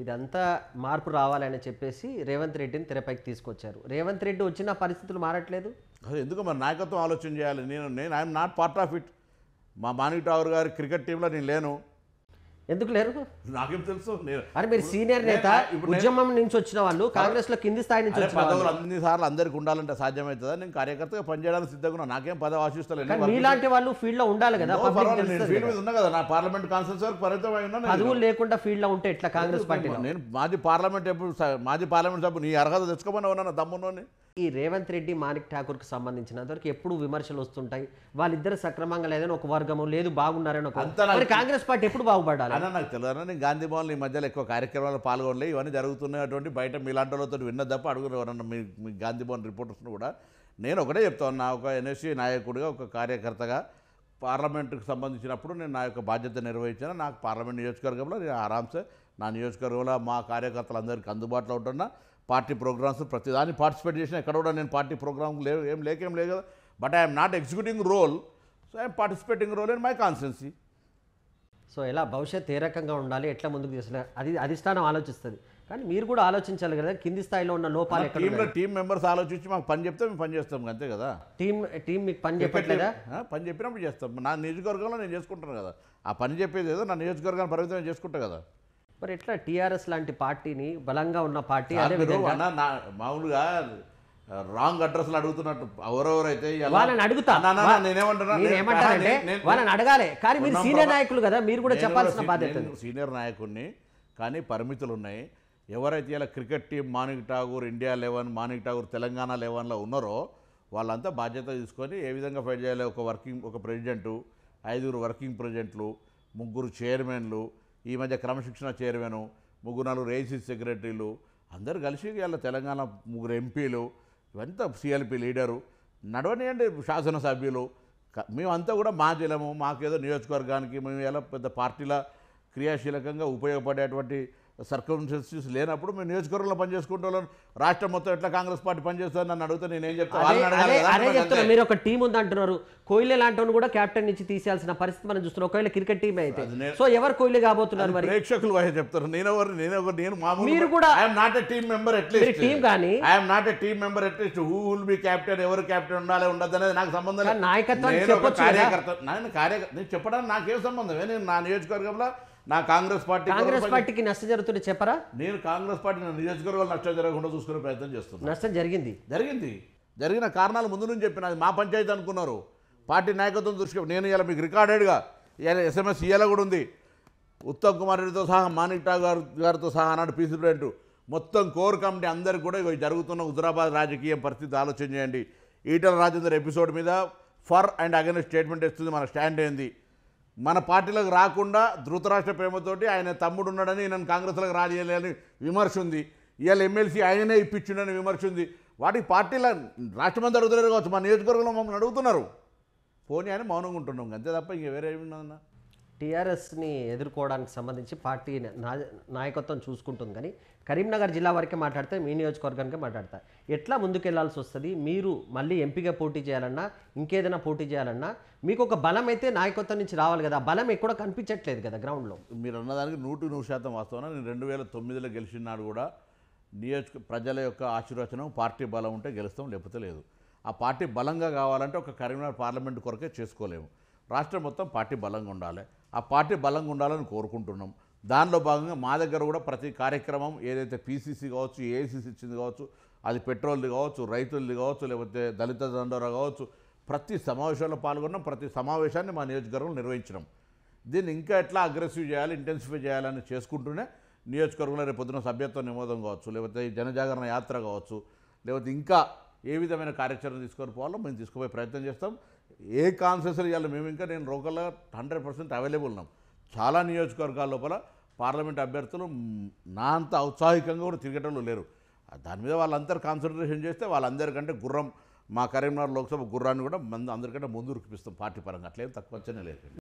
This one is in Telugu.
ఇదంతా మార్పు రావాలని చెప్పేసి రేవంత్ రెడ్డిని తెరపైకి తీసుకొచ్చారు రేవంత్ రెడ్డి వచ్చిన పరిస్థితులు మారట్లేదు ఎందుకు మరి నాయకత్వం ఆలోచన చేయాలి నేను నేను I'm not part of it మా మానిక్ టావర్ గారి క్రికెట్ టీంలో నేను లేను ఎందుకు లేరు నాకేం తెలుసు అరే మీరు సీనియర్ నేత ఉద్యమం నుంచి వచ్చిన వాళ్ళు కాంగ్రెస్ లో కింది స్థాయి నుంచి అన్ని సార్లు అందరికి ఉండాలంటే సాధ్యమవుతుందా నేను కార్యకర్తగా పనిచేయడానికి సిద్ధంగా నాకేం పదవి ఆశిస్తలేదు మీలాంటి వాళ్ళు ఫీల్డ్ లో ఉండాలి కదా నా పార్లమెంట్ కాన్సెన్స్ వరకు పరిమితం లేకుండా ఫీల్డ్ లో ఉంటే ఇట్లా కాంగ్రెస్ పార్టీ నేను మాజీ పార్లమెంట్ ఎప్పుడు మాజీ పార్లమెంట్ సభ్యులు నీ అర్హత తెచ్చుకోమని ఉన్నాను దమ్మునోని ఈ రేవంత్ రెడ్డి మాణిక్ ఠాకూర్కి సంబంధించినంతవరకు ఎప్పుడు విమర్శలు వస్తుంటాయి వాళ్ళిద్దరు సక్రమంగా లేదని ఒక వర్గము లేదు బాగున్నారని ఒక కాంగ్రెస్ పార్టీ ఎప్పుడు బాగుపడాలి అన్న నాకు తెలియదు నేను గాంధీ భవన్ ఈ మధ్యలో ఎక్కువ కార్యక్రమాలు పాల్గొనలే ఇవన్నీ జరుగుతున్నటువంటి బయట మీలాంటి వాళ్ళతో విన్న తప్ప అడుగురు మీ గాంధీ భవన్ రిపోర్టర్స్ను కూడా నేను ఒకటే చెప్తాను ఒక ఎన్ఎస్సీ నాయకుడిగా ఒక కార్యకర్తగా పార్లమెంట్కి సంబంధించినప్పుడు నేను నా యొక్క బాధ్యత నిర్వహించాను నాకు పార్లమెంట్ నియోజకవర్గంలో నేను ఆరాంసే నా నియోజకవర్గంలో మా కార్యకర్తలందరికీ అందుబాటులో ఉంటున్నా పార్టీ ప్రోగ్రామ్స్ ప్రతిదాన్ని పార్టిసిపేట్ చేసిన ఎక్కడ కూడా నేను పార్టీ ప్రోగ్రామ్ లేవు ఏం లేకేం లేదు కదా but I'm not executing role so I'm participating role in my constituency so ఎలా భవిష్యత్ ఏ రకంగా ఉండాలి ఎట్లా ముందుకు తీసుకున్నారు అది అధిష్టానం ఆలోచిస్తుంది కానీ మీరు కూడా ఆలోచించాలి కదా కింది స్థాయిలో ఉన్న లోపాలు టీంలో టీం మెంబర్స్ ఆలోచించి మాకు పని చెప్తే మేము పని చేస్తాం అంతే కదా టీం టీం మీకు పని చెప్పట్లేదా పని చెప్పినప్పుడు చేస్తాం నా నియోజకవర్గంలో నేను చేసుకుంటాను కదా ఆ పని చెప్పేది ఏదో నా నియోజకవర్గాన్ని పరిమితం చేసుకుంటా కదా మరి ఎట్లా టీఆర్ఎస్ లాంటి పార్టీని బలంగా ఉన్న పార్టీ మామూలుగా రాంగ్ అడ్రస్ అడుగుతున్నట్టు ఎవరెవరైతే వాళ్ళని అడుగుతా నేనేమంటానంటే వాళ్ళని అడగాలి కానీ మీరు సీనియర్ నాయకులు కదా మీరు కూడా చెప్పాల్సిన బాధ్యత సీనియర్ నాయకుడిని కానీ పరిమితులు ఉన్నాయి ఎవరైతే ఇలా cricket team Manik Tagore India eleven Manik Tagore Telangana లెవెన్లో ఉన్నారో వాళ్ళంతా బాధ్యత తీసుకొని ఏ విధంగా ఫైట్ చేయాలి ఒక వర్కింగ్ ఒక ప్రెసిడెంటు ఐదుగురు వర్కింగ్ ప్రెసిడెంట్లు ముగ్గురు చైర్మన్లు ఈ మధ్య క్రమశిక్షణ చైర్మను ముగ్గురు నలుగురు ఏసీ సెక్రటరీలు అందరు కలిసి వెళ్ళ తెలంగాణ ముగ్గురు ఎంపీలు ఇవంతా సిఎల్పి లీడరు నడవనియండి శాసనసభ్యులు మేమంతా కూడా మా జిలము మాకేదో నియోజకవర్గానికి మేము ఎలా పెద్ద పార్టీల క్రియాశీలకంగా ఉపయోగపడేటువంటి సర్కంస్టిట్యూన్స్ లేనప్పుడు మేము నియోజకవర్గంలో వాళ్ళు రాష్ట్రం మొత్తం ఎట్లా కాంగ్రెస్ పార్టీ పనిచేస్తుంది నన్ను అడుగుతా నేను ఏం చెప్తాను మీరు ఒక టీం ఉంది అంటున్నారు కోహ్లీ లాంటి కూడా కెప్టెన్ నుంచి తీసేయాల్సిన పరిస్థితి మనం చూస్తున్నాం ఒకవేళ క్రికెట్ టీమ్ అయితే సో ఎవరు కోహ్లీ కాబోతున్నారు మరి ప్రేక్షకులు వాయి చెప్తారు నేనెవరు నేనెవరు నేను మీరు కూడా I'm not a team member at least team కానీ I'm not a team member at least who will be captain ఎవరు క్యాప్టెన్ ఉండాలి ఉండదు అనేది నాకు సంబంధం కార్యకర్త నేను కార్యకర్త నేను చెప్పడానికి నాకేం సంబంధం నేను నా నియోజకవర్గంలో నా కాంగ్రెస్ పార్టీ కాంగ్రెస్ పార్టీకి నష్టం జరుగుతుంటే చెప్పరా నేను కాంగ్రెస్ పార్టీ నియోజకవర్గాలు నష్టం జరగకుండా చూసుకునే ప్రయత్నం చేస్తున్నాను నష్టం జరిగింది జరిగింది జరిగిన కారణాలు ముందు నుంచి చెప్పిన అది మా పంచాయతీ అనుకున్నారు పార్టీ నాయకత్వం దృష్టి నేను ఇలా మీకు రికార్డెడ్గా ఎస్ఎంఎస్ ఇయ్యాల కూడా ఉంది ఉత్తమ్ కుమార్ రెడ్డితో సహా మానిటా గారు గారితో సహా అన్నాడు పీసీ ప్రెసిడెంట్ మొత్తం కోర్ కమిటీ అందరికీ కూడా జరుగుతున్న హుజరాబాద్ రాజకీయం పరిస్థితి ఆలోచన చేయండి ఈటల రాజేందర్ ఎపిసోడ్ మీద ఫర్ అండ్ అగైన్స్ స్టేట్మెంట్ ఇస్తుంది మన స్టాండ్ ఏంది మన పార్టీలకు రాకుండా ధృతరాష్ట్ర ప్రేమతోటి ఆయన తమ్ముడు ఉన్నాడని ఈయన కాంగ్రెస్లకు రాజేయాలని విమర్శ ఉంది ఇవాళ ఎమ్మెల్సీ ఆయననే ఇప్పించుండని విమర్శ ఉంది వాటికి పార్టీల రాష్ట్రమంతా అడుగుతున్నారు కావచ్చు మా నియోజకవర్గంలో మమ్మల్ని అడుగుతున్నారు పోనీ అని మౌనంగా ఉంటున్నాం అంతే తప్ప ఇంకా వేరే ఏమి టీఆర్ఎస్ని ఎదుర్కోవడానికి సంబంధించి పార్టీ నాయకత్వం చూసుకుంటుంది కానీ కరీంనగర్ జిల్లా వరకే మాట్లాడితే మీ నియోజకవర్గానికి మాట్లాడతా ఎట్లా ముందుకెళ్లాల్సి వస్తుంది మీరు మళ్ళీ ఎంపీగా పోటీ చేయాలన్నా ఇంకేదైనా పోటీ చేయాలన్నా మీకు ఒక బలం అయితే నాయకత్వం నుంచి రావాలి కదా బలం ఎక్కడ కనిపించట్లేదు కదా గ్రౌండ్లో మీరు అన్నదానికి నూటి నూరు శాతం వాస్తవం నేను రెండు వేల తొమ్మిదిలో గెలిచినాడు కూడా నియోజక ప్రజల యొక్క ఆశీర్వచనం పార్టీ బలం ఉంటే గెలుస్తాం లేకపోతే లేదు ఆ పార్టీ బలంగా కావాలంటే ఒక కరీంనగర్ పార్లమెంట్ కొరకే చేసుకోలేము రాష్ట్రం మొత్తం పార్టీ బలంగా ఉండాలి ఆ పార్టీ బలంగా ఉండాలని కోరుకుంటున్నాం దానిలో భాగంగా మా దగ్గర కూడా ప్రతి కార్యక్రమం ఏదైతే పీసీసీ కావచ్చు ఏఐసీసీ ఇచ్చింది కావచ్చు అది పెట్రోల్ది కావచ్చు రైతులది కావచ్చు లేకపోతే దళిత దండోరా కావచ్చు ప్రతి సమావేశంలో పాల్గొన్నాం ప్రతి సమావేశాన్ని మా నియోజకవర్గంలో నిర్వహించినాం దీన్ని ఇంకా ఎట్లా అగ్రెసివ్ చేయాలి ఇంటెన్సిఫై చేయాలని చేసుకుంటూనే నియోజకవర్గంలో రేపు పొద్దున సభ్యత్వ నిమోదం కావచ్చు లేకపోతే జనజాగరణ యాత్ర కావచ్చు లేకపోతే ఇంకా ఏ విధమైన కార్యాచరణ తీసుకొని పోవాలో మేము తీసుకుపోయే ప్రయత్నం చేస్తాం ఏ కాన్సెషన్ ఇవ్వాలి మేము ఇంకా నేను లోకల్ హండ్రెడ్ పర్సెంట్ అవైలబుల్ ఉన్నాం చాలా నియోజకవర్గాల లోపల పార్లమెంట్ అభ్యర్థులు నా అంత ఔత్సాహికంగా కూడా తిరగటంలో లేరు దాని మీద వాళ్ళందరూ కాన్సన్ట్రేషన్ చేస్తే వాళ్ళందరికంటే గుర్రం మా కరీంనగర్ లోక్సభ గుర్రాన్ని కూడా మంది అందరికంటే ముందు ఉరికిపిస్తాం పార్టీ పరంగా అట్లేం తక్కువ వచ్చనే లేదు